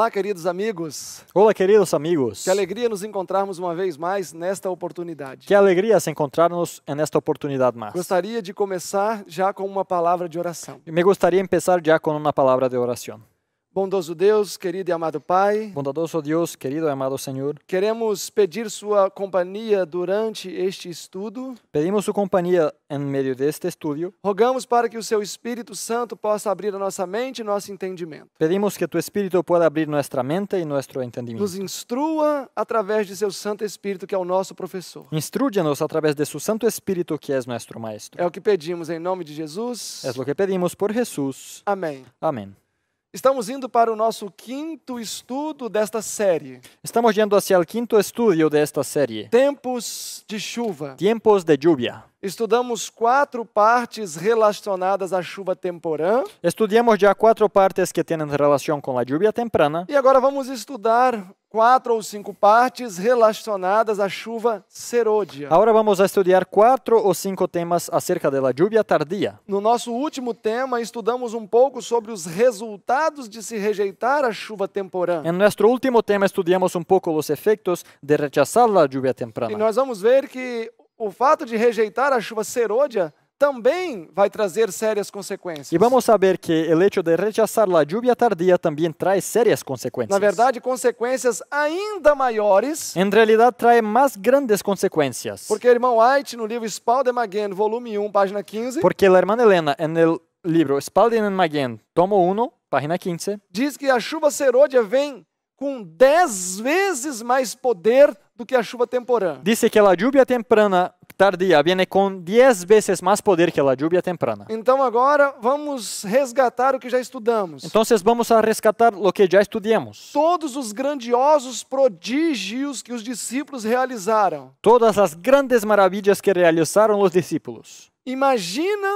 Olá, queridos amigos. Olá, queridos amigos. Que alegria nos encontrarmos uma vez mais nesta oportunidade. Que alegria se encontrarmos nesta oportunidade mais. Gostaria de começar já com uma palavra de oração. Me gostaria de começar já com uma palavra de oração. Bondoso Deus, querido e amado Pai. Bondoso Deus, querido e amado Senhor. Queremos pedir sua companhia durante este estudo. Pedimos sua companhia em meio deste estudo. Rogamos para que o seu Espírito Santo possa abrir a nossa mente e nosso entendimento. Pedimos que tu Espírito possa abrir nossa mente e nosso entendimento. Nos instrua através de seu Santo Espírito, que é o nosso professor. instrua nos através de seu Santo Espírito, que é nosso maestro. É o que pedimos em nome de Jesus. É o que pedimos por Jesus. Amém. Amém. Estamos indo para o nosso quinto estudo desta série. Estamos indo hacia o quinto estudo desta série. Tempos de chuva. Tempos de chuva. Estudamos quatro partes relacionadas à chuva temporã. Estudamos já quatro partes que têm relação com a chuva temprana. E agora vamos estudar quatro ou cinco partes relacionadas à chuva serôdia. Agora vamos estudar quatro ou cinco temas acerca da chuva tardia. No nosso último tema, estudamos um pouco sobre os resultados de se rejeitar a chuva temporã. Em nosso último tema, estudamos um pouco os efeitos de rechaçar a chuva temprana. E nós vamos ver que o fato de rejeitar a chuva serôdia também vai trazer sérias consequências. E vamos saber que o hecho de rechazar a lluvia tardia também traz sérias consequências. Na verdade, consequências ainda maiores. Em realidade, traz mais grandes consequências. Porque o irmão White, no livro Spalding Maguen, volume 1, página 15... Porque a irmã Helena, no livro Spalding Maguen, tomo 1, página 15... Diz que a chuva serôdia vem com dez vezes mais poder do que a chuva temporã. Disse que a lluvia temprana tardia vem com 10 vezes mais poder que a lluvia temprana. Então agora vamos resgatar o que já estudamos. Então vamos a resgatar o que já estudamos. Todos os grandiosos prodígios que os discípulos realizaram. Todas as grandes maravilhas que realizaram os discípulos. Imagina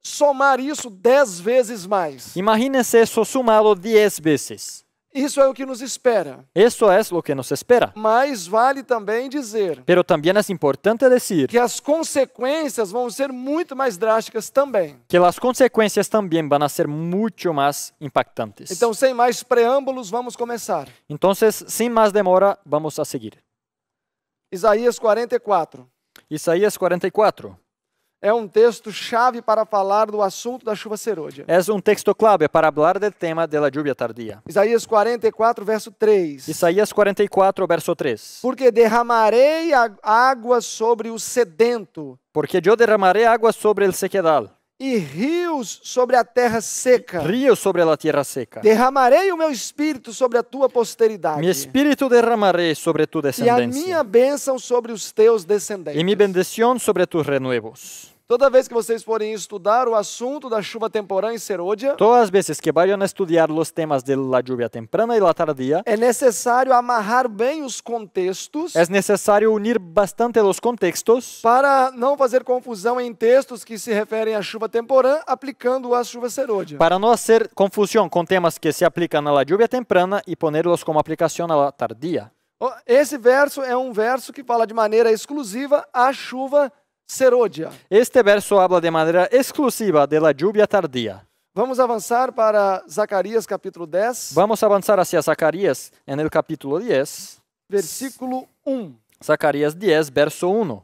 somar isso 10 vezes mais. Imagine-se isso somado 10 vezes. Isso é o que nos espera. Isso é o que nos espera. Mas vale também dizer. Pero também é importante dizer que as consequências vão ser muito mais drásticas também. Que as consequências também vão ser muito mais impactantes. Então, sem mais preâmbulos, vamos começar. Então, sem mais demora, vamos a seguir. Isaías 44. Isaías 44 é um texto chave para falar do assunto da chuva serôdia. É um texto clave para falar do tema da chuva tardia. Isaías 44, verso 3. Isaías 44, verso 3. Porque derramarei água sobre o sedento. Porque eu derramarei água sobre o sequedal e rios sobre a terra seca. Rios sobre a terra seca. Derramarei o meu espírito sobre a tua posteridade. Meu espírito derramarei sobre tu descendência. E a minha bênção sobre os teus descendentes. E minha bendición sobre tus renuevos. Toda vez que vocês forem estudar o assunto da chuva temporã e serôdia, todas as vezes que vayan a estudar os temas de la lluvia temprana e la tardía, é necessário amarrar bem os contextos. É necessário unir bastante os contextos para não fazer confusão em textos que se referem à chuva temporã aplicando a chuva serôdia. Para não ser confusão com temas que se aplicam à lluvia temprana e ponerlos como aplicação na à tardia. Esse verso é um verso que fala de maneira exclusiva à chuva temporã Serodia. Este verso habla de maneira exclusiva da lluvia tardia. Vamos avançar para Zacarias capítulo 10. Vamos avançar hacia Zacarias en el capítulo 10. Versículo 1. Zacarias 10, verso 1.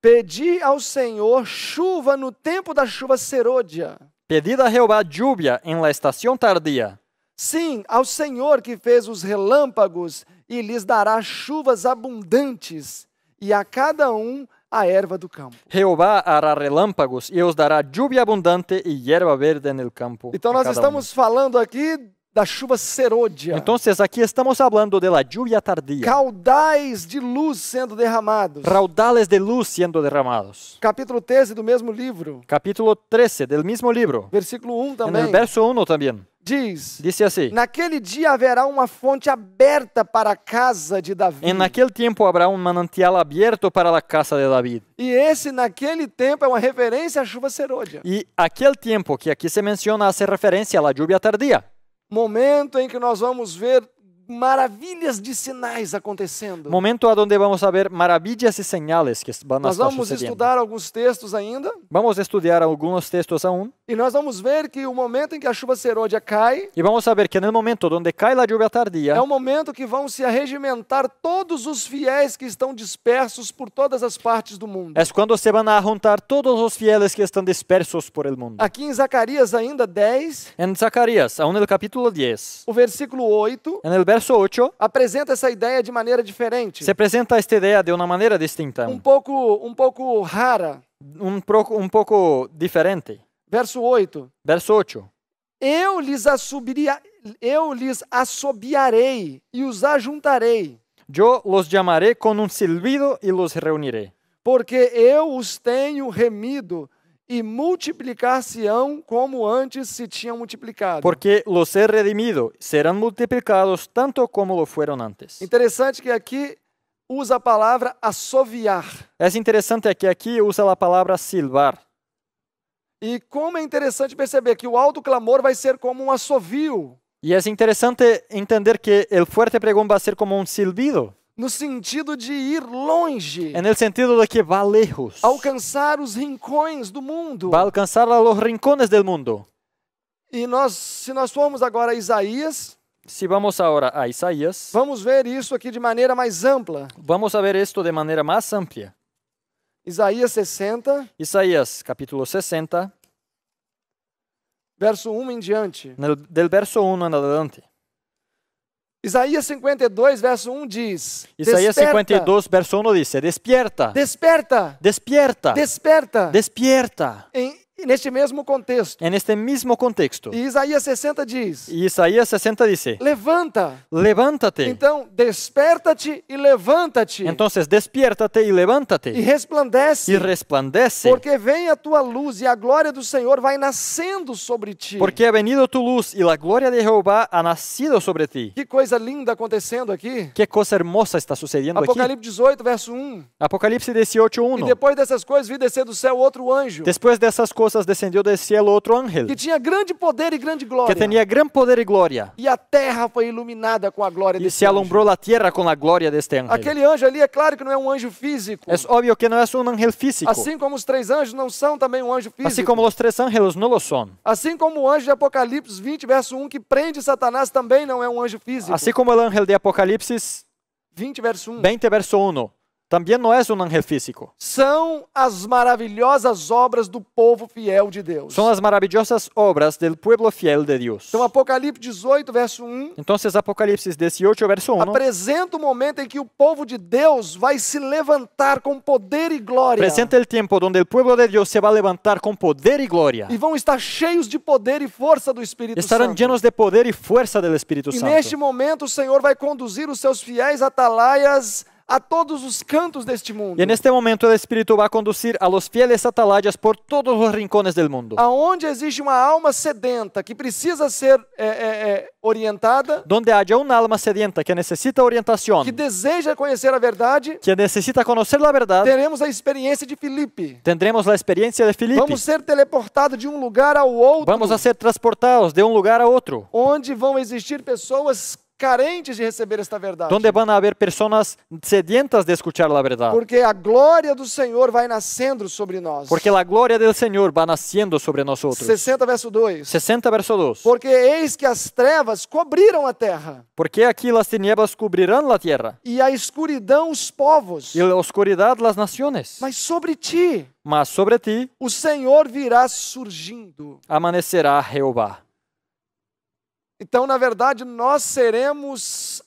Pedi ao Senhor chuva no tempo da chuva serôdia. Pedida a Jeová lluvia em la estação tardia. Sim, ao Senhor que fez os relâmpagos e lhes dará chuvas abundantes, e a cada um a erva do campo. Jeová hará relâmpagos e os dará lluvia abundante e erva verde no campo. Então nós estamos um. falando aqui da chuva serôdia. Então, aqui estamos falando de la lluvia tardia. Caudais de luz sendo derramados. Raudales de luz sendo derramados. Capítulo 13 do mesmo livro. Capítulo 13 do mesmo livro. Versículo 1 também. No verso 1 também. Diz, disse assim: Naquele dia haverá uma fonte aberta para a casa de Davi. Em naquele tempo haverá um manantial aberto para a casa de Davi. E esse naquele tempo é uma referência à chuva serôdia. E aquele tempo que aqui se menciona hace referência à lluvia tardia momento em que nós vamos ver maravilhas de sinais acontecendo. Momento aonde vamos saber maravilhas e sinais que van a estar Nós vamos estudar alguns textos ainda. Vamos estudar alguns textos a um. E nós vamos ver que o momento em que a chuva serôdia cai. E vamos saber que no momento onde cai a chuva tardia. É o momento que vão se arregimentar todos os fiéis que estão dispersos por todas as partes do mundo. É quando se vão juntar todos os fiéis que estão dispersos por el mundo. Aqui em Zacarias ainda 10. Em Zacarias, aún no capítulo 10. O versículo 8. En el versículo verso 8 apresenta essa ideia de maneira diferente. Se apresenta esta ideia de uma maneira distinta. Um pouco, um pouco rara. Um pouco, um pouco diferente. Verso 8. Verso 8. Eu lhes assobiria, eu lhes assobiarei e os ajuntarei. Eu los chamarei com um silbido e los reunirei. Porque eu os tenho remido e multiplicar-se-ão como antes se tinham multiplicado. Porque los he redimido, serão multiplicados tanto como lo fueron antes. Interessante que aqui usa a palavra assoviar. É interessante que aqui usa a palavra silvar E como é interessante perceber que o alto clamor vai ser como um assovio. E é interessante entender que o forte pregão vai ser como um silbido no sentido de ir longe. É no sentido de que vá lejos. Alcançar os rincões do mundo. Alcançar os rincões do rincones mundo. E nós, se nós formos agora a Isaías, se vamos agora a Isaías, vamos ver isso aqui de maneira mais ampla. Vamos ver isto de maneira mais ampla. Isaías 60. Isaías capítulo 60. Verso 1 em diante. No, del verso 1 em adelante. Isaías 52, verso 1 diz: Isaías 52, verso 1 diz: Despierta. Desperta. Desperta. Desperta. Desperta. Despierta. Em neste mesmo contexto. En este mesmo contexto. E Isaías 60 diz. E Isaías 60 disse Levanta. levanta-te Então desperta-te e levanta-te. Entonces despiértate y te E resplandece. E resplandece. Porque vem a tua luz e a glória do Senhor vai nascendo sobre ti. Porque ha venido tu luz e a glória de Jeová ha nascido sobre ti. Que coisa linda acontecendo aqui. Que coisa hermosa está sucedendo Apocalipse aqui. Apocalipse 18 verso 1. Apocalipse 18 1. E depois dessas coisas vi descer do céu outro anjo. Depois dessas coisas promessas descendeu do céu outro ángel. Que tinha grande poder e grande glória. Que tinha grande poder e glória. E a terra foi iluminada com a glória e se alumbrou a terra com a glória deste anjo. Aquele anjo ali é claro que não é um anjo físico. É óbvio que não é um anjo físico. Assim como os três anjos não são também um anjo assim físico. Assim como os três anjos não lo são. Assim como o anjo de Apocalipse 20 verso 1 que prende Satanás também não é um anjo físico. Assim como o anjo de Apocalipse 20 verso 1. 20 verso 1 também não é um anjo físico. São as maravilhosas obras do povo fiel de Deus. São as maravilhosas obras do povo fiel de Deus. Então Apocalipse 18 verso 1. Então Apocalipse 18 verso 1. Apresenta o momento em que o povo de Deus vai se levantar com poder e glória. Apresenta o tempo onde o povo de Deus se vai levantar com poder e glória. E vão estar cheios de poder e força do Espírito Estarão Santo. Estarão cheios de poder e força do Espírito e Santo. E neste momento o Senhor vai conduzir os seus fiéis atalaias a todos os cantos deste mundo. E neste momento o Espírito vai conduzir a los fieles atalayas por todos os rincones do mundo. Aonde existe uma alma sedenta que precisa ser é, é, é orientada. Donde haja uma alma sedenta que necessita orientação. Que deseja conhecer a verdade. Que necessita conhecer a verdade. Teremos a experiência de Felipe? Tendremos a experiência de Felipe? Vamos ser teleportados de um lugar ao outro. Vamos a ser transportados de um lugar a outro. Onde vão existir pessoas carentes de receber esta verdade. Donde van a haber sedientas de escutar a verdade? Porque a glória do Senhor vai nascendo sobre nós. Porque a glória do Senhor vai nascendo sobre nós outros. 60 verso 2. 60 verso 2. Porque eis que as trevas cobriram a terra. Porque aqui as tinieblas cobrirão a terra. E a escuridão os povos. E a escuridão as nações. Mas sobre ti mas sobre ti o Senhor virá surgindo. Amanecerá Jeová. Então, na verdade, nós seremos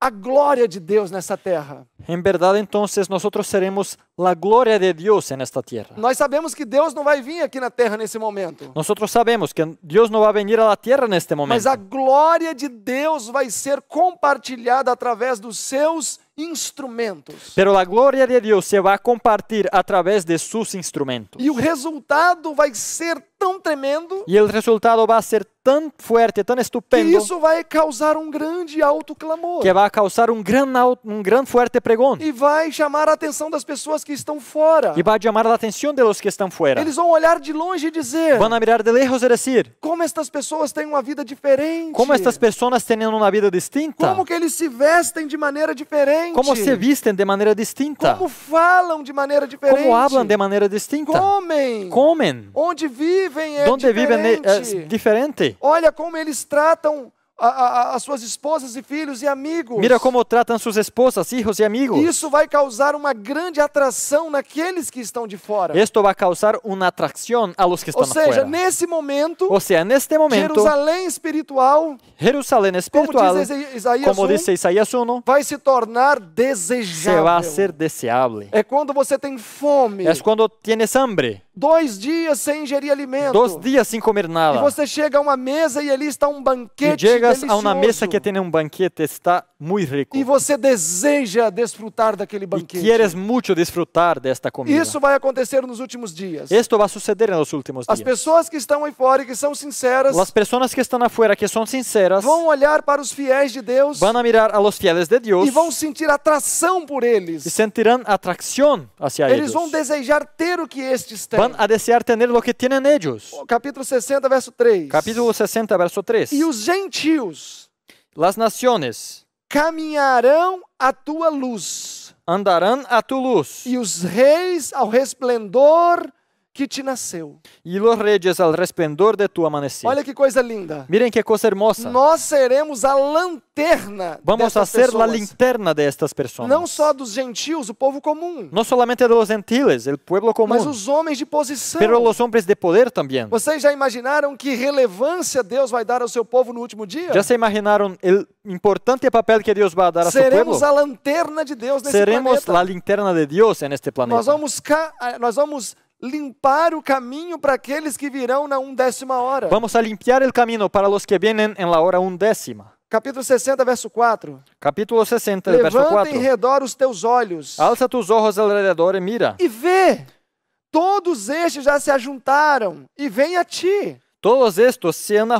a glória de Deus nessa terra. Em verdade, então, nós outros seremos a glória de Deus nesta terra. Nós sabemos que Deus não vai vir aqui na terra nesse momento. Nós outros sabemos que Deus não vai vir à terra neste momento. Mas a glória de Deus vai ser compartilhada através dos seus instrumentos. Pero a glória de Deus se vai compartilhar através de seus instrumentos. E o resultado vai ser tão tremendo. E o resultado vai ser tão forte, tão estupendo. Que isso vai causar um grande alto clamor. Que vai causar um grande alto um grande forte pregão. E vai chamar a atenção das pessoas que estão fora. E vai chamar a atenção dos que estão fora. Eles vão olhar de longe e dizer. Vão mirar de lejos e dizer. Como estas pessoas têm uma vida diferente. Como estas pessoas têm uma vida distinta. Como que eles se vestem de maneira diferente. Como se vestem de maneira distinta. Como falam de maneira diferente. Como falam de maneira distinta. Comem. Comem. Onde vivem vivem é Donde eh, diferente. Viven é diferente. Olha como eles tratam a, a, as suas esposas e filhos e amigos. Mira como tratam suas esposas, filhos e amigos. Isso vai causar uma grande atração naqueles que estão de fora. Isto vai causar uma atração a los que estão Ou seja, fora. nesse momento, Ou seja, neste momento, Jerusalém espiritual, Jerusalém espiritual, como diz Isaías, como 1, diz Isaías 1, vai se tornar desejável. Se vai ser deseável. É quando você tem fome. É quando tienes hambre dois dias sem ingerir alimento. Dois dias sem comer nada. E você chega a uma mesa e ali está um banquete e chegas delicioso. a uma mesa que tem um banquete está muito rico. E você deseja desfrutar daquele banquete. E queres muito desfrutar desta comida. Isso vai acontecer nos últimos dias. Isto vai suceder nos últimos dias. As pessoas que estão aí fora e que são sinceras. As pessoas que estão afuera que são sinceras. Vão olhar para os fiéis de Deus. Vão mirar a los fieles de Deus. E vão sentir atração por eles. E sentirão atração hacia eles. Eles vão desejar ter o que estes têm. Van a desear tener lo que tienen ellos. Capítulo 60, verso 3. Capítulo 60, verso 3. E os gentios, las naciones, caminharão a tua luz. Andarão a tua luz. E os reis ao resplendor que te nasceu. e los reyes al resplandor de tu amanecer. Olha que coisa linda. Miren que coisa hermosa. Nós seremos a lanterna Vamos a ser pessoas. la linterna de estas personas. Não só dos gentios, o povo comum. Não somente dos gentiles, el pueblo comum. Mas os homens de posição. Pero los hombres de poder também. Vocês já imaginaram que relevância Deus vai dar ao seu povo no último dia? Já se imaginaram el importante papel que Deus vai dar a seu povo? Seremos a lanterna de Deus nesse Seremos planeta. Seremos a lanterna de Deus neste planeta. Nós vamos nós vamos limpar o caminho para aqueles que virão na undécima hora. Vamos a limpiar el camino para los que vienen en la hora undécima. Capítulo 60, verso 4. Capítulo 60, Levanta verso 4. Levanta em redor os teus olhos. Alça tus ojos alrededor e mira. E vê, todos estes já se ajuntaram e vêm a ti. Todos estes se han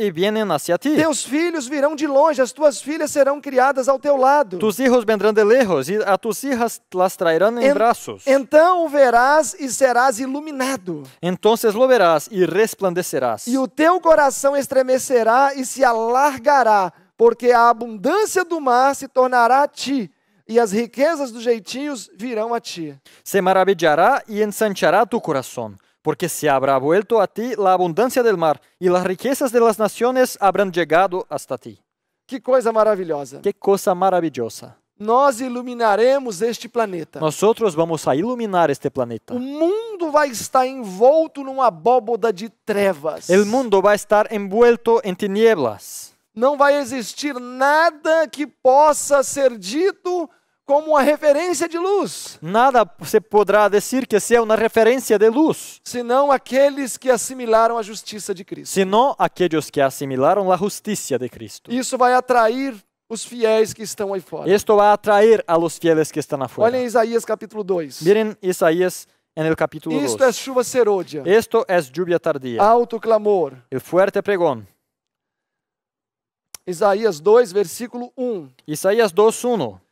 e vêm hacia ti. Teus filhos virão de longe, as tuas filhas serão criadas ao teu lado. Tus hijos vendrão de lejos e a tus hijas las traerán en, en braços. Então o verás e serás iluminado. Entonces lo verás e resplandecerás. E o teu coração estremecerá e se alargará, porque a abundância do mar se tornará a ti e as riquezas dos jeitinhos virão a ti. Se maravilhará e ensanchará tu coração porque se habrá vuelto a ti la abundancia del mar, e las riquezas de las naciones habrán llegado hasta ti. Que coisa maravilhosa! Que coisa maravilhosa! Nós iluminaremos este planeta. Nós outros vamos a iluminar este planeta. O mundo vai estar envolto numa abóboda de trevas. O mundo vai estar envuelto em tinieblas. Não vai existir nada que possa ser dito como uma referência de luz. Nada se poderá dizer que seja uma referência de luz, senão aqueles que assimilaram a justiça de Cristo. Senão aqueles que assimilaram a justiça de Cristo. Isso vai atrair os fiéis que estão aí fora. Isto vai atrair a los fieles que estão na fora. Olhem Isaías capítulo 2. Miren Isaías en el capítulo Isto 2. Isto é chuva serôdia. Isto é lluvia tardia. Alto clamor. O fuerte pregão. Isaías 2 versículo 1. Isaías 2 1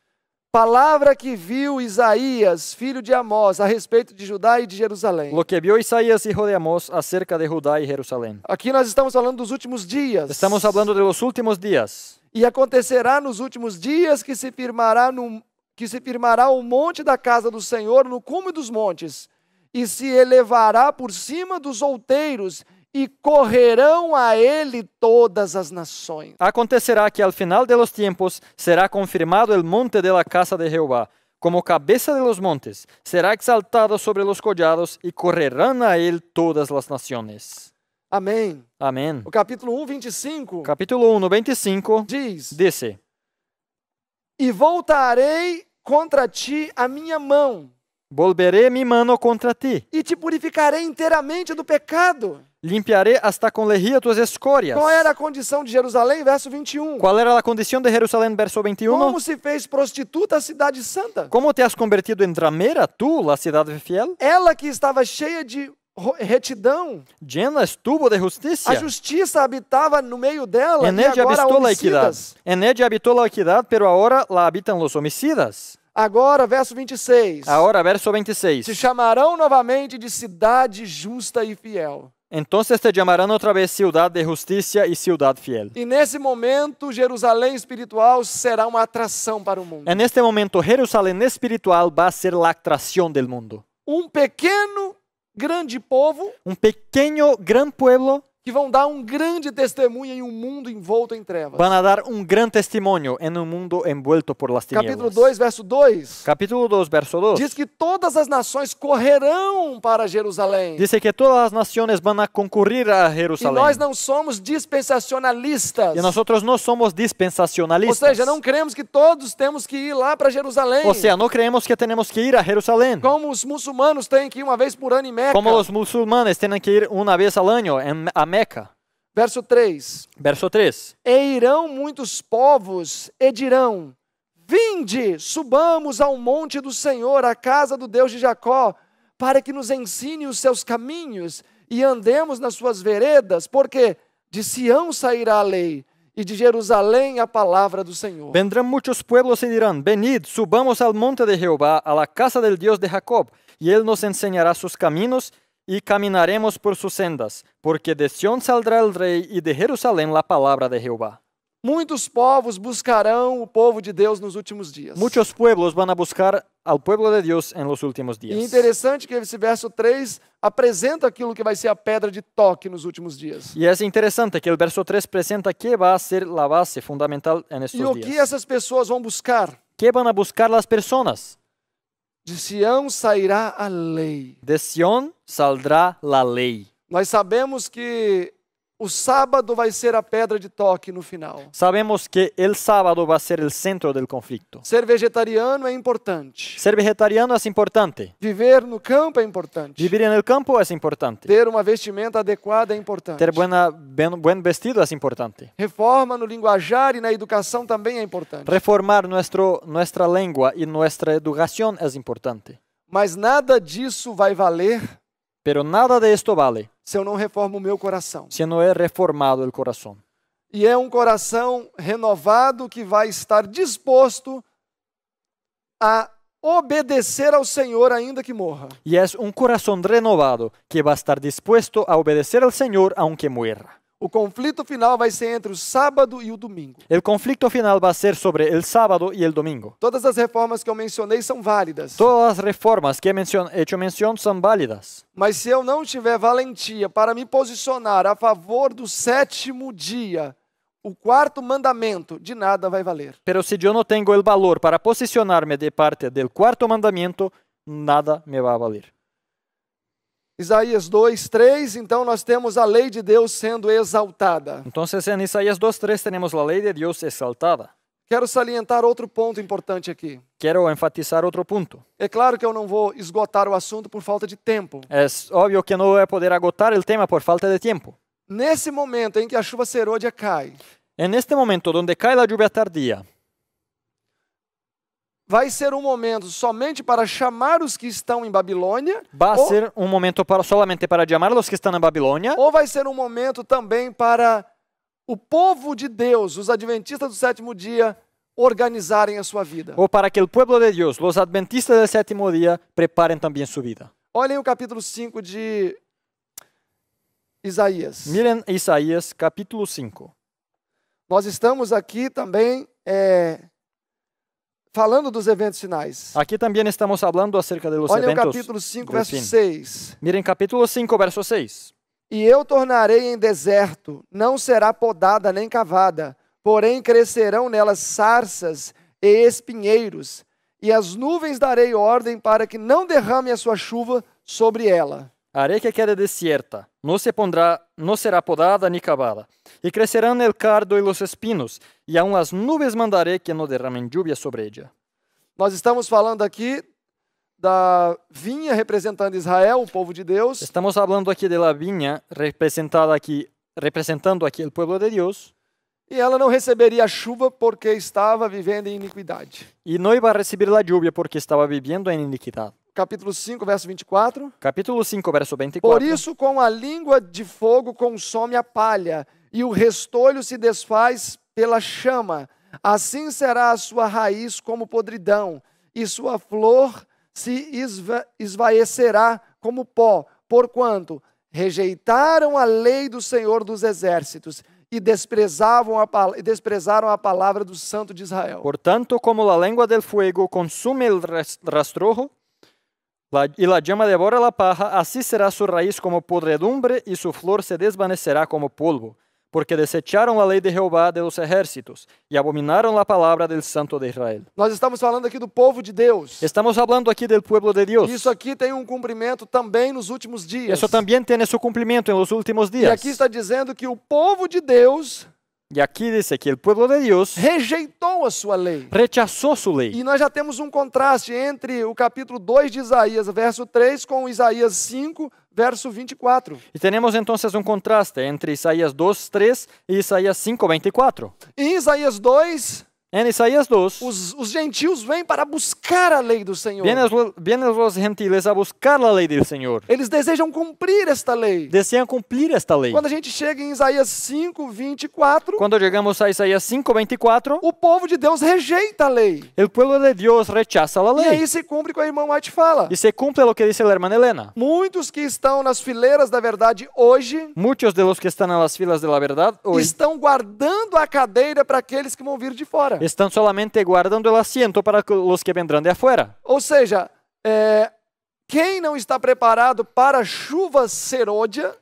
palavra que viu Isaías, filho de Amós, a respeito de Judá e de Jerusalém. Lo que viu Isaías, hijo de Amós, acerca de Judá e Jerusalém. Aqui nós estamos falando dos últimos dias. Estamos falando dos últimos dias. E acontecerá nos últimos dias que se firmará no que se firmará o monte da casa do Senhor no cume dos montes, e se elevará por cima dos outeiros, e correrão a ele todas as nações. Acontecerá que ao final de los tiempos será confirmado el monte de la casa de Jehová, como cabeça de los montes, será exaltado sobre los collados e correrão a ele todas as nações. Amém. Amém. O capítulo 1, 25. Capítulo 1, 25. Diz. Disse. E voltarei contra ti a minha mão Volveré mi mano contra ti. E te purificarei inteiramente do pecado. Limpiaré hasta com lejía tuas escórias. Qual era a condição de Jerusalém? Verso 21. Qual era a condição de Jerusalém? Verso 21. Como se fez prostituta a cidade santa? Como te has convertido em drameira tu, la cidade fiel? Ela que estava cheia de retidão. Llena estuvo de justiça. A justiça habitava no meio dela. Enédia habitou la equidad. Enédia habitou la equidad, pero ahora la habitan los homicidas. Agora, verso 26. Agora, verso 26. Se chamarão novamente de cidade justa e fiel. Então, Entonces te chamarão outra vez cidade de justiça e cidade fiel. E nesse momento, Jerusalém espiritual será uma atração para o mundo. É este momento, Jerusalém espiritual vai ser a atração do mundo. Um pequeno grande povo, um pequeno grande povo que vão dar um grande testemunho em um mundo envolto em trevas. Van a dar um grande testemunho em um mundo envolto por las tinieblas. Capítulo 2, verso 2. Capítulo 2, verso 2. Diz que todas as nações correrão para Jerusalém. Diz que todas as nações vão concorrer a Jerusalém. E nós não somos dispensacionalistas. E nós não somos dispensacionalistas. Ou seja, não cremos que todos temos que ir lá para Jerusalém. Ou seja, não cremos que temos que ir a Jerusalém. Como os muçulmanos têm que ir uma vez por ano em Meca. Como os muçulmanos têm que ir uma vez ao ano em Meca. Meca. Verso 3. Verso 3. E irão muitos povos e dirão: Vinde, subamos ao monte do Senhor, à casa do Deus de Jacó, para que nos ensine os seus caminhos e andemos nas suas veredas, porque de Sião sairá a lei e de Jerusalém a palavra do Senhor. Vendrán muitos pueblos e dirão: Venid, subamos ao monte de Jeová, à casa del Deus de Jacob, e ele nos enseñará seus caminhos y caminaremos por sus sendas, porque de Sion saldrá el rey y de Jerusalén la palabra de Jehová. Muitos povos buscarão o povo de Deus nos últimos dias. Muitos pueblos van a buscar ao povo de Deus em los últimos dias. E é interessante que esse verso 3 apresenta aquilo que vai ser a pedra de toque nos últimos dias. E é interessante que o verso 3 apresenta que vai ser a base fundamental nesses dias. E o que essas pessoas vão buscar? Que vão a buscar as pessoas? De Sião sairá a lei. De Sião saldrá a lei. Nós sabemos que o sábado vai ser a pedra de toque no final. Sabemos que o sábado vai ser o centro do conflito. Ser vegetariano é importante. Ser vegetariano é importante. Viver no campo é importante. Viver no campo é importante. Ter uma vestimenta adequada é importante. Ter buena, bom buen vestido é importante. Reforma no linguajar e na educação também é importante. Reformar nuestro, nossa língua e nossa educação é importante. Mas nada disso vai valer. Pero nada de esto vale se eu não reformo o meu coração. Se não é reformado o coração. E é um coração renovado que vai estar disposto a obedecer ao Senhor ainda que morra. E é um coração renovado que vai estar disposto a obedecer ao Senhor aunque morra. O conflito final vai ser entre o sábado e o domingo. O conflito final vai ser sobre o sábado e o domingo. Todas as reformas que eu mencionei são válidas. Todas as reformas que eu menciono são válidas. Mas se eu não tiver valentia para me posicionar a favor do sétimo dia, o quarto mandamento de nada vai valer. Pero se eu não tenho o valor para posicionar-me de parte do quarto mandamento, nada me vai valer. Isaías 2, 3, então nós temos a lei de Deus sendo exaltada. Então, é assim, em Isaías 2, 3, temos a lei de Deus exaltada. Quero salientar outro ponto importante aqui. Quero enfatizar outro ponto. É claro que eu não vou esgotar o assunto por falta de tempo. É óbvio que não vou é poder agotar o tema por falta de tempo. Nesse momento em que a chuva serôdia cai. Em é neste momento onde cai a chuva tardia vai ser um momento somente para chamar os que estão em Babilônia. Vai ou, ser um momento para, para chamar os que estão na Babilônia. Ou vai ser um momento também para o povo de Deus, os adventistas do sétimo dia, organizarem a sua vida. Ou para que o povo de Deus, os adventistas do sétimo dia, preparem também sua vida. Olhem o capítulo 5 de Isaías. Miren Isaías, capítulo 5. Nós estamos aqui também é, falando dos eventos finais. Aqui também estamos falando acerca dos Olhem eventos. Olhem o capítulo 5, verso fim. 6. Mirem capítulo 5, verso 6. E eu tornarei em deserto, não será podada nem cavada, porém crescerão nelas sarças e espinheiros, e as nuvens darei ordem para que não derrame a sua chuva sobre ela. Areia que queda desierta, no se pondrá, no será podada ni cavada. E crescerão el cardo e os espinos, e aun as nuvens mandarei que não derramem lluvia sobre ella. Nós estamos falando aqui da vinha representando Israel, o povo de Deus. Estamos falando aqui da vinha representada aqui, representando aqui o povo de Deus. E ela não receberia chuva porque estava vivendo em iniquidade. E não ia receber a chuva porque estava vivendo em iniquidade capítulo 5, verso 24. Capítulo 5, verso 24. Por isso, com a língua de fogo consome a palha, e o restolho se desfaz pela chama. Assim será a sua raiz como podridão, e sua flor se esva esvaecerá como pó, porquanto rejeitaram a lei do Senhor dos exércitos e desprezavam a, desprezaram a palavra do Santo de Israel. Portanto, como a língua del fuego consume o rastrojo, e la llama devora la paja, así será su raíz como podredumbre y su flor se desvanecerá como polvo, porque desecharam a lei de Jeová de los ejércitos e abominaram a palavra do Santo de Israel. Nós estamos falando aqui do povo de Deus. Estamos falando aqui do povo de Deus. Isso aqui tem um cumprimento também nos últimos dias. Isso também tem seu cumprimento nos últimos dias. E aqui está dizendo que o povo de Deus e aqui diz que o povo de Deus rejeitou a sua lei. Rechazou sua lei. E nós já temos um contraste entre o capítulo 2 de Isaías, verso 3, com Isaías 5, verso 24. E temos então um contraste entre Isaías 2, 3 e Isaías 5, 24. Em Isaías 2, En Isaías 2, os, os, gentios vêm para buscar a lei do Senhor. Vêm os gentiles a buscar a lei do Senhor. Eles desejam cumprir esta lei. Desejam cumprir esta lei. Quando a gente chega em Isaías 5, 24. Quando chegamos a Isaías 5, 24. O povo de Deus rejeita a lei. O povo de Deus rechaça a lei. E aí se cumpre com a irmã White fala. E se cumpre o que disse a irmã Helena. Muitos que estão nas fileiras da verdade hoje. Muitos de los que estão nas filas da verdade hoje. Estão guardando a cadeira para aqueles que vão vir de fora afuera. Están solamente guardando el asiento para los que vendrán de afuera. Ou seja, é, quem não está preparado para a chuva serôdia,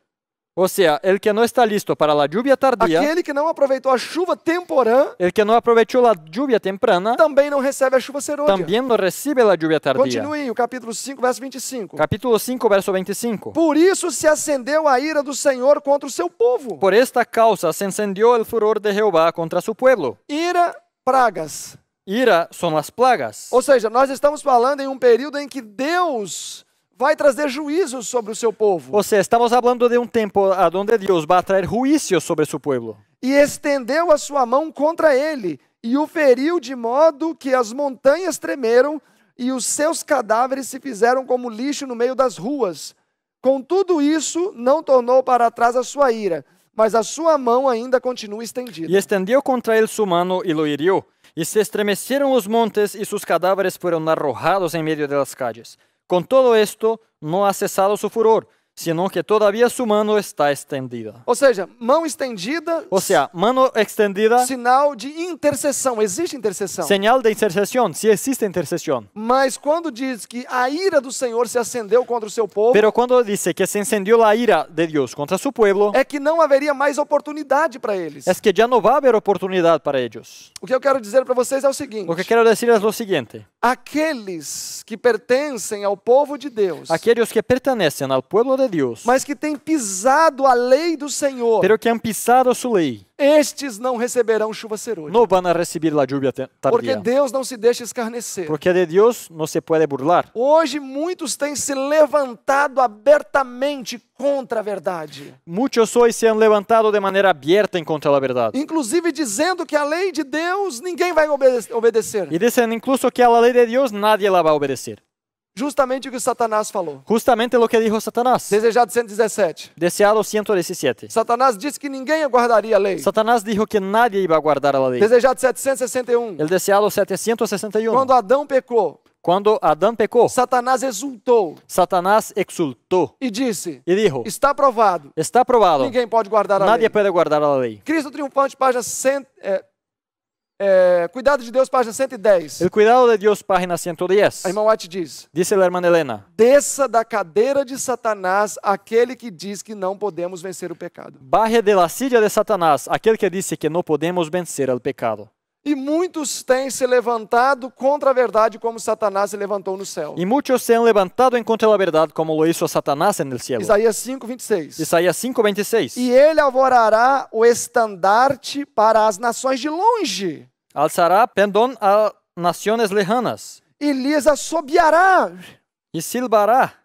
ou seja, el que não está listo para a lluvia tardia, aquele que não aproveitou a chuva temporã, el que não aproveitou a lluvia temprana, também não recebe a chuva serôdia. Também não recebe a lluvia tardia. Continue o capítulo 5, verso 25. Capítulo 5, verso 25. Por isso se acendeu a ira do Senhor contra o seu povo. Por esta causa se encendió el furor de Jeová contra su pueblo. Ira pragas. Ira são as plagas. Ou seja, nós estamos falando em um período em que Deus vai trazer juízo sobre o seu povo. Ou seja, estamos falando de um tempo onde Deus vai trazer juízo sobre seu povo. E estendeu a sua mão contra ele e o feriu de modo que as montanhas tremeram e os seus cadáveres se fizeram como lixo no meio das ruas. Com tudo isso, não tornou para trás a sua ira mas a sua mão ainda continua estendida. E estendeu contra ele sua mano e lo hiriu. E se estremeceram os montes e seus cadáveres foram arrojados em meio das calles. Com todo esto, não ha cessado su furor, sino que todavía su mano está estendida. Ou seja, mão estendida. Ou seja, mano estendida. Sinal de intercessão. Existe intercessão. Sinal de intercessão, se existe intercessão. Mas quando diz que a ira do Senhor se acendeu contra o seu povo. Pero quando diz que se encendió a ira de Deus contra seu povo. É que não haveria mais oportunidade para eles. É que já não vai haver oportunidade para eles. O que eu quero dizer para vocês é o seguinte. O que quero dizer é o seguinte. Aqueles que pertencem ao povo de Deus. Aqueles que pertencem ao povo de de Dios, mas que tem pisado a lei do Senhor, pero que han pisado a sua lei, estes não receberão chuva serôdia. No van a recibir la lluvia Porque Deus não se deixa escarnecer. Porque de Deus não se pode burlar. Hoje muitos têm se levantado abertamente contra a verdade. Muitos hoje se han levantado de maneira aberta em contra a verdade. Inclusive dizendo que a lei de Deus ninguém vai obedecer. E dizendo incluso que a lei de Deus nadie la vai obedecer. Justamente o que Satanás falou. Justamente o que disse Satanás. Desejado 117. Deseado 117. Satanás disse que ninguém aguardaria a lei. Satanás disse que nadie iba guardar a lei. Desejado 761. El deseado 761. Quando Adão pecou. Quando Adão pecou, Satanás exultou. Satanás exultou e disse: e dijo, Está provado. Está provado. Ninguém pode guardar a lei. Nadie pode guardar a lei. Cristo triunfante, página 100, é, eh, é, cuidado de Deus, página 110. O cuidado de Dios, página 110. A irmã White diz. Disse a irmã Helena. Desça da cadeira de Satanás aquele que diz que não podemos vencer o pecado. Barre de la silla de Satanás aquele que disse que não podemos vencer o pecado. E muitos têm se levantado contra a verdade como Satanás se levantou no céu. Y muchos se han levantado contra a verdade como lo hizo Satanás en el cielo. Isaías 5:26. Isaías 5:26. E ele alvorará o estandarte para as nações de longe. Alçará pendão a nações lejanas. E lhes assobiará. E silbará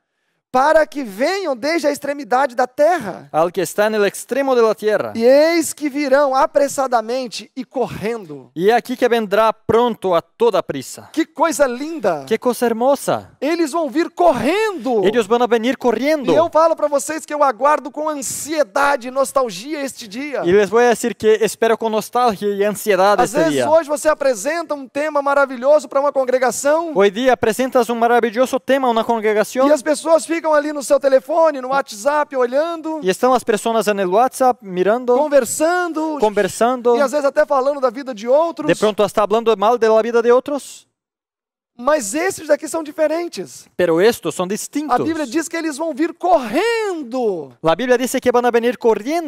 para que venham desde a extremidade da terra. Al que está no extremo da Terra, E eis que virão apressadamente e correndo. E é aqui que vendrá pronto a toda a prisa. Que coisa linda! Que coisa hermosa! Eles vão vir correndo. Eles vão vir correndo. E eu falo para vocês que eu aguardo com ansiedade e nostalgia este dia. E les vou dizer que espero com nostalgia e ansiedade Às este vezes, dia. Às vezes hoje você apresenta um tema maravilhoso para uma congregação. Hoje dia apresentas um maravilhoso tema a uma congregação. E as pessoas ficam ficam ali no seu telefone, no WhatsApp, olhando. E estão as pessoas no WhatsApp mirando, conversando, conversando, e às vezes até falando da vida de outros. De pronto, está falando mal da vida de outros. Mas esses daqui são diferentes. Pero estos são distintos. A Bíblia diz que eles vão vir correndo. a Bíblia diz que van a venir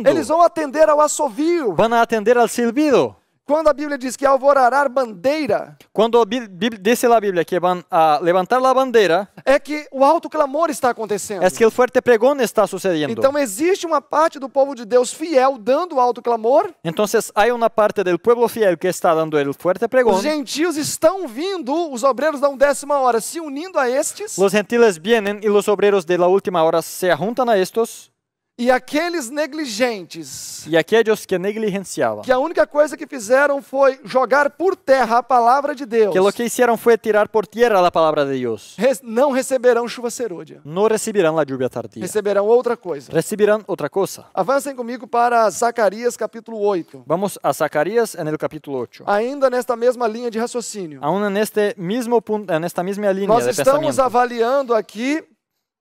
Eles vão atender ao assovio. vão atender ao silbido. Quando a Bíblia diz que alvorar bandeira, quando a Bíblia diz a Bíblia que a levantar a bandeira, é que o alto clamor está acontecendo. É que o forte pregão está sucedendo. Então existe uma parte do povo de Deus fiel dando alto clamor. Então há uma parte do povo fiel que está dando o forte pregão? Os gentios estão vindo, os obreiros da undécima hora se unindo a estes. Os gentiles vêm e os obreiros da última hora se juntam a estes. E aqueles negligentes. E aqueles que negligenciavam. Que a única coisa que fizeram foi jogar por terra a palavra de Deus. Que o que fizeram foi tirar por tierra a palavra de Deus. não receberão chuva serôdia. Não receberão a chuva tardia. Receberão outra coisa. Receberão outra coisa. Avancem comigo para Zacarias capítulo 8. Vamos a Zacarias en el capítulo 8. Ainda nesta mesma linha de raciocínio. Ainda neste mesmo ponto, nesta mesma linha Nós de estamos avaliando aqui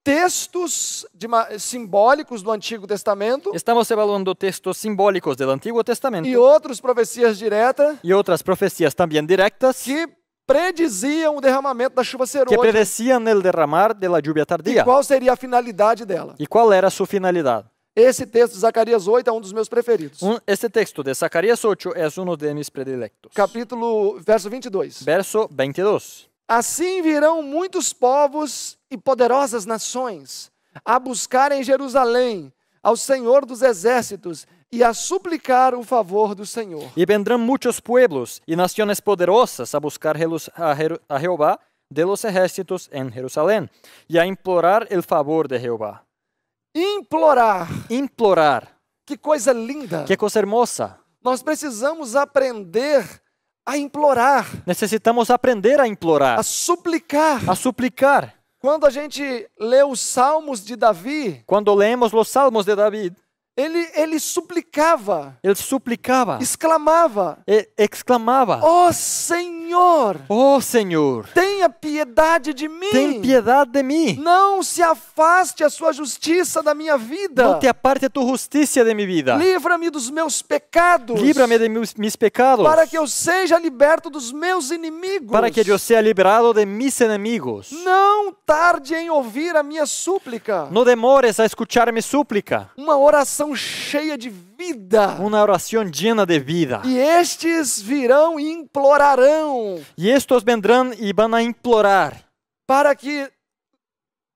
textos de, simbólicos do Antigo Testamento. Estamos falando textos simbólicos do Antigo Testamento. E outras profecias diretas. E outras profecias também diretas. Que prediziam o derramamento da chuva serôdia. Que prediziam o derramar da de lluvia tardia. E qual seria a finalidade dela? E qual era a sua finalidade? Esse texto de Zacarias 8 é um dos meus preferidos. Um, este texto de Zacarias 8 é um dos meus predilectos. Capítulo, verso 22. Verso 22. Assim virão muitos povos e poderosas nações a buscar em Jerusalém ao Senhor dos exércitos e a suplicar o favor do Senhor. E vendrão muitos pueblos e nações poderosas a buscar a Jeová de los ejércitos em Jerusalém e a implorar o favor de Jeová. Implorar. Implorar. Que coisa linda. Que coisa hermosa. Nós precisamos aprender a implorar. Necessitamos aprender a implorar. A suplicar. A suplicar. Quando a gente lê os salmos de Davi, quando lemos os salmos de Davi, ele, ele suplicava. Ele suplicava. Exclamava. E, exclamava. oh, Senhor. oh, Senhor. Tenha piedade de mim. Tem piedade de mim. Não se afaste a sua justiça da minha vida. Não te aparte a tua justiça de minha vida. Livra-me dos meus pecados. Livra-me de meus, meus pecados. Para que eu seja liberto dos meus inimigos. Para que eu seja liberado de meus inimigos. Não tarde em ouvir a minha súplica. Não demores a escuchar minha súplica. Uma oração cheia de vida. uma oração llena de vida. E estes virão e implorarão. E estes vendrão e irão implorar. Para que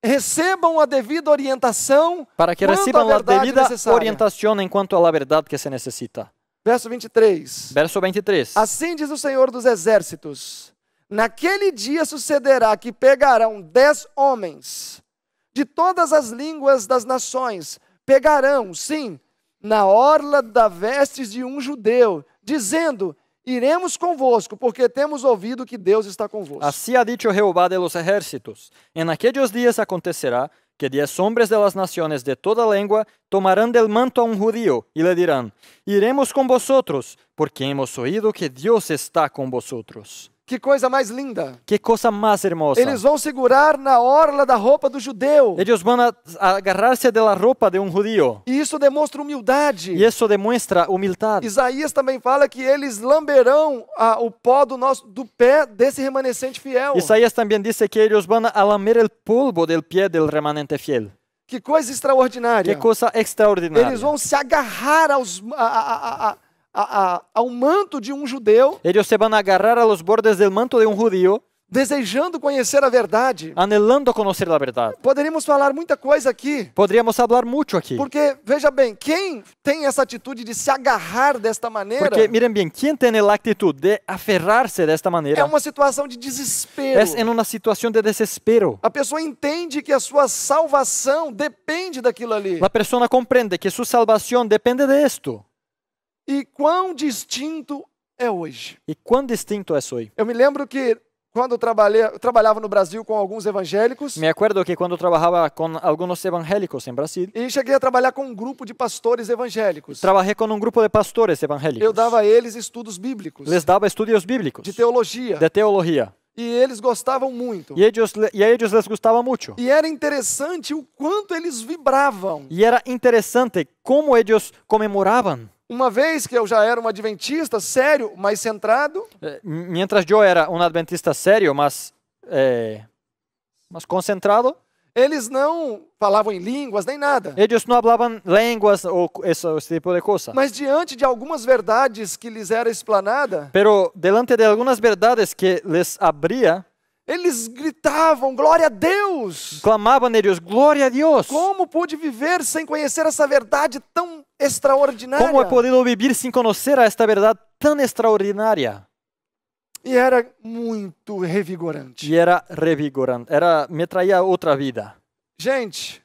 recebam a devida orientação. Para que recebam a, a devida necessária. orientação enquanto a verdade que se necessita. Verso 23. Verso 23. Assim diz o Senhor dos Exércitos: Naquele dia sucederá que pegarão dez homens de todas as línguas das nações pegarão, sim, na orla da vestes de um judeu, dizendo: Iremos convosco, porque temos ouvido que Deus está convosco. assim ha dicho Jehová de los ejércitos: En aquellos dias acontecerá que diez hombres de las naciones de toda lengua tomarán del manto a un judío y le dirán: Iremos con vosotros, porque hemos oído que Dios está con vosotros. Que coisa mais linda. Que coisa mais hermosa. Eles vão segurar na orla da roupa do judeu. Eles vão agarrar-se da roupa de um judeu. E isso demonstra humildade. E isso demonstra humildade. Isaías também fala que eles lamberão a, o pó do nosso do pé desse remanescente fiel. Isaías também disse que eles vão lamber o polvo do pé do remanente fiel. Que coisa extraordinária. Que coisa extraordinária. Eles vão se agarrar aos a a, a, a, a, ao manto de um judeu. Eles se vão agarrar aos bordes do manto de um judío desejando conhecer a verdade. Anelando conhecer a verdade. Poderíamos falar muita coisa aqui. Poderíamos falar muito aqui. Porque veja bem, quem tem essa atitude de se agarrar desta maneira? Porque miren bem, quem tem a atitude de aferrar-se desta maneira? É uma situação de desespero. É em uma situação de desespero. A pessoa entende que a sua salvação depende daquilo ali. A pessoa compreende que sua salvação depende de e quão distinto é hoje. E quão distinto é hoje. Eu me lembro que quando trabalhei, eu trabalhava no Brasil com alguns evangélicos. Me acordo que quando trabalhava com alguns evangélicos em Brasil. E cheguei a trabalhar com um grupo de pastores evangélicos. Trabalhei com um grupo de pastores evangélicos. Eu dava a eles estudos bíblicos. Les dava estudos bíblicos. De teologia. De teologia. E eles gostavam muito. E eles, e eles les gostava muito. E era interessante o quanto eles vibravam. E era interessante como eles comemoravam. Uma vez que eu já era um adventista sério, mas centrado. Eh, mientras eu era um adventista sério, mas eh, mas concentrado. Eles não falavam em línguas nem nada. Eles não falavam línguas ou esse, esse tipo de coisa. Mas diante de algumas verdades que lhes era explanada. Pero delante de algumas verdades que lhes abria. Eles gritavam glória a Deus. Clamavam eles glória a Deus. Como pude viver sem conhecer essa verdade tão extraordinária. Como é podido viver sem conhecer esta verdade tão extraordinária? E era muito revigorante. E era revigorante. Era me traía outra vida. Gente,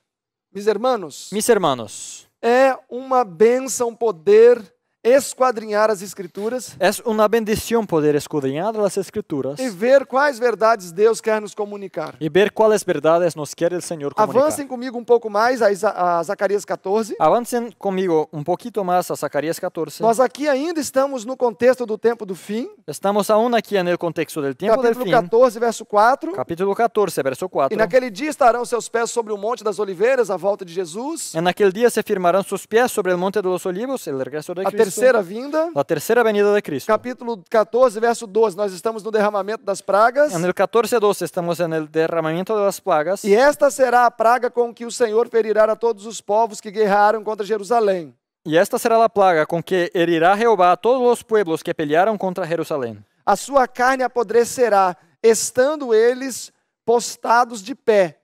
meus irmãos. Mis hermanos. É uma bênção poder esquadrinhar as escrituras. É uma bendição poder esquadrinhar as escrituras. E ver quais verdades Deus quer nos comunicar. E ver quais verdades nos quer o Senhor comunicar. Avancem comigo um pouco mais a, Zacarias 14. Avancem comigo um pouquinho mais a Zacarias 14. Nós aqui ainda estamos no contexto do tempo do fim. Estamos ainda aqui no contexto do tempo Capítulo do fim. Capítulo 14, verso 4. Capítulo 14, verso 4. E naquele dia estarão seus pés sobre o monte das oliveiras à volta de Jesus. E naquele dia se firmarão seus pés sobre o monte dos olivos, o regresso de Cristo terceira vinda. Na terceira venida de Cristo. Capítulo 14, verso 12. Nós estamos no derramamento das pragas. No 14, 12 estamos no derramamento das plagas. E esta será a praga com que o Senhor ferirá a todos os povos que guerraram contra Jerusalém. E esta será a plaga com que herirá Jeová a todos os pueblos que pelearam contra Jerusalém. A sua carne apodrecerá, estando eles postados de pé,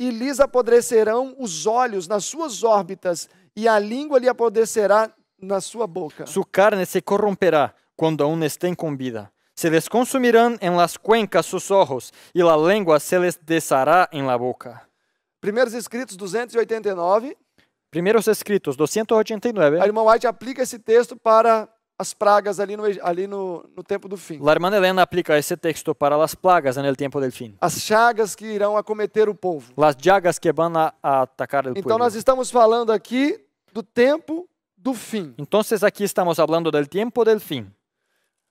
e lhes apodrecerão os olhos nas suas órbitas, e a língua lhe apodrecerá na sua boca. Su carne se corromperá quando aún estén com vida. Se les consumirán en las cuencas sus ojos, e la lengua se les deshará en la boca. Primeiros Escritos 289. Primeiros Escritos 289. A irmã White aplica esse texto para as pragas ali no, ali no, no tempo do fim. La hermana Helena aplica esse texto para as plagas no tempo do fim. As chagas que irão acometer o povo. Las llagas que van a atacar el então, pueblo. Então nós estamos falando aqui do tempo do fim. Entonces aqui estamos falando do tempo do fim,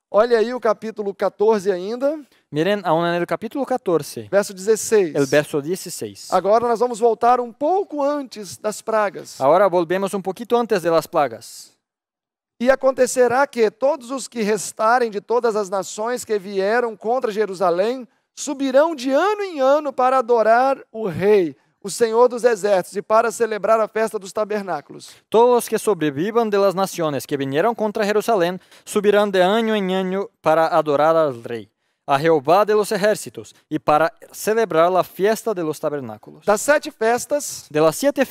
Olha aí o capítulo 14 ainda. Miren ainda en capítulo 14. Verso 16. El verso 16. Agora nós vamos voltar um pouco antes das pragas. Agora volvemos um pouquinho antes das pragas. E acontecerá que todos os que restarem de todas as nações que vieram contra Jerusalém subirão de ano em ano para adorar o rei o Senhor dos Exércitos, e para celebrar a festa dos tabernáculos. Todos os que sobrevivam das nações que vieram contra Jerusalém subirão de ano em ano para adorar ao Rei, a Jeová de los Ejércitos, e para celebrar a festa de los tabernáculos. Das sete festas, de las siete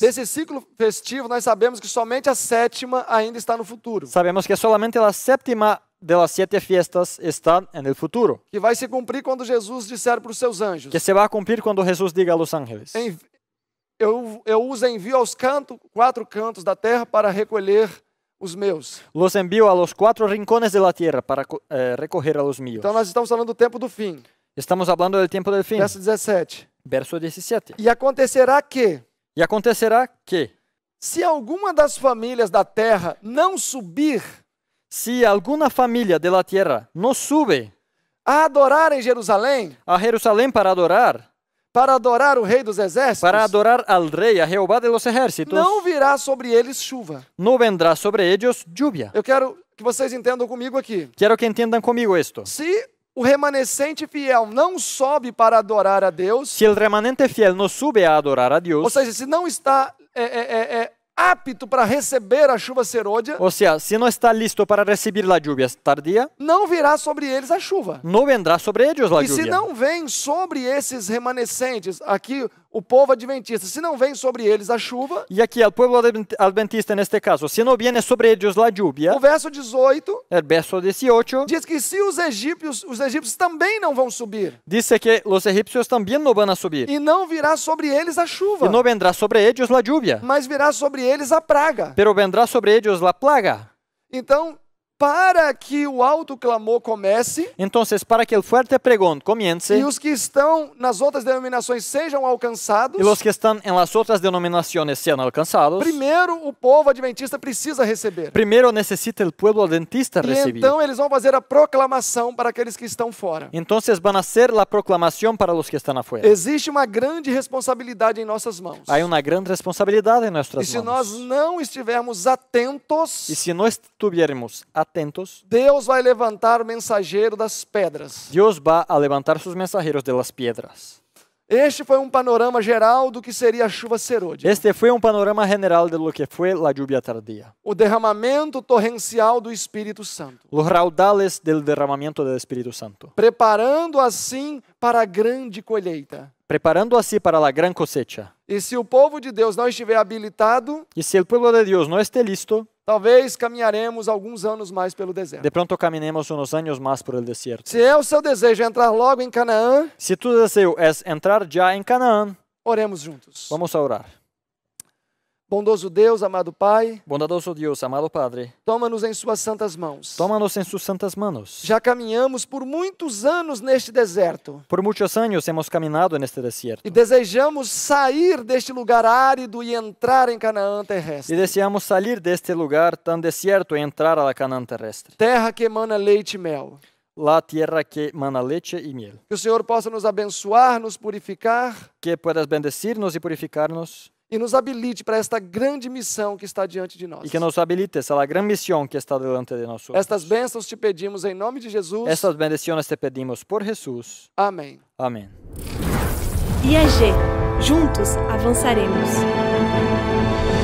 desse ciclo festivo, nós sabemos que somente a sétima ainda está no futuro. Sabemos que somente a sétima de las siete fiestas está en el futuro. Que vai se cumprir quando Jesus disser para os seus anjos. Que se vai cumprir quando Jesus diga a los Angeles? Em, eu, eu os envio aos canto, quatro cantos da terra para recolher os meus. Los envio a los cuatro rincones de la tierra para eh, recorrer a los míos. Então nós estamos falando do tempo do fim. Estamos falando do tempo do fim. Verso 17. Verso 17. E acontecerá que. E acontecerá que. Se alguma das famílias da terra não subir se alguma família de da terra não sube a adorar em Jerusalém, a Jerusalém para adorar, para adorar o rei dos exércitos, para adorar al rei, a Jeová de los ejércitos, não virá sobre eles chuva. Não vendrá sobre eles lluvia. Eu quero que vocês entendam comigo aqui. Quero que entendam comigo isto. Se o remanescente fiel não sobe para adorar a Deus, se o remanente fiel não sube a adorar a Deus, ou seja, se não está é, é, é, é apto para receber a chuva serôdia, Ou seja, se não está listo para receber a lluvia tardia, não virá sobre eles a chuva. Não vendrá sobre eles a lluvia. E se não vem sobre esses remanescentes, aqui o povo adventista, se não vem sobre eles a chuva. E aqui, o povo adventista, neste caso, se não viene sobre eles a chuva. O verso 18. El verso 18. Diz que se os egípcios, os egípcios também não vão subir. Diz que os egípcios também não vão subir. E não virá sobre eles a chuva. E não vendrá sobre eles a lluvia. Mas virá sobre eles a praga. Pero vendrá sobre eles a plaga. Então, para que o alto clamor comece. Entonces, para que o forte pregón comience. E os que estão nas outras denominações sejam alcançados. E os que estão em las outras denominações sejam alcançados. Primeiro o povo adventista precisa receber. Primeiro necessita o povo adventista receber. E então eles vão fazer a proclamação para aqueles que estão fora. Então vão fazer a proclamação para os que estão fora? Existe uma grande responsabilidade em nossas mãos. Há uma grande responsabilidade em nossas mãos. E se mãos. nós não estivermos atentos. E se nós estivermos atentos atentos, Deus vai levantar mensageiro das pedras. Deus vai a levantar seus mensageiros de las piedras. Este foi um panorama geral do que seria a chuva serôdia. Este foi um panorama general de lo que foi la lluvia tardía. O derramamento torrencial do Espírito Santo. Los raudales del derramamiento del Espírito Santo. Preparando assim para a grande colheita. Preparando assim para la gran cosecha. E se o povo de Deus não estiver habilitado, e se o povo de Deus não estiver listo, Talvez caminharemos alguns anos mais pelo deserto. De pronto caminemos uns anos mais por el Se é o seu desejo entrar logo em Canaã, se tu desejo é entrar já em Canaã, oremos juntos. Vamos orar. Bondoso Deus, amado Pai. Bondadoso Deus, amado Padre. Toma-nos em suas santas mãos. Toma-nos em suas santas mãos. Já caminhamos por muitos anos neste deserto. Por muitos anos hemos caminhado neste deserto. E desejamos sair deste lugar árido e entrar em Canaã terrestre. E desejamos sair deste lugar tão deserto e entrar à Canaã terrestre. Terra que emana leite e mel. La tierra que mana leche e miel. Que o Senhor possa nos abençoar, nos purificar. Que puedas bendecir-nos e purificar-nos e nos habilite para esta grande missão que está diante de nós. E que nos habilite essa grande missão que está diante de nós. Estas bênçãos te pedimos em nome de Jesus. Estas bênçãos te pedimos por Jesus. Amém. Amém. IAG, juntos avançaremos.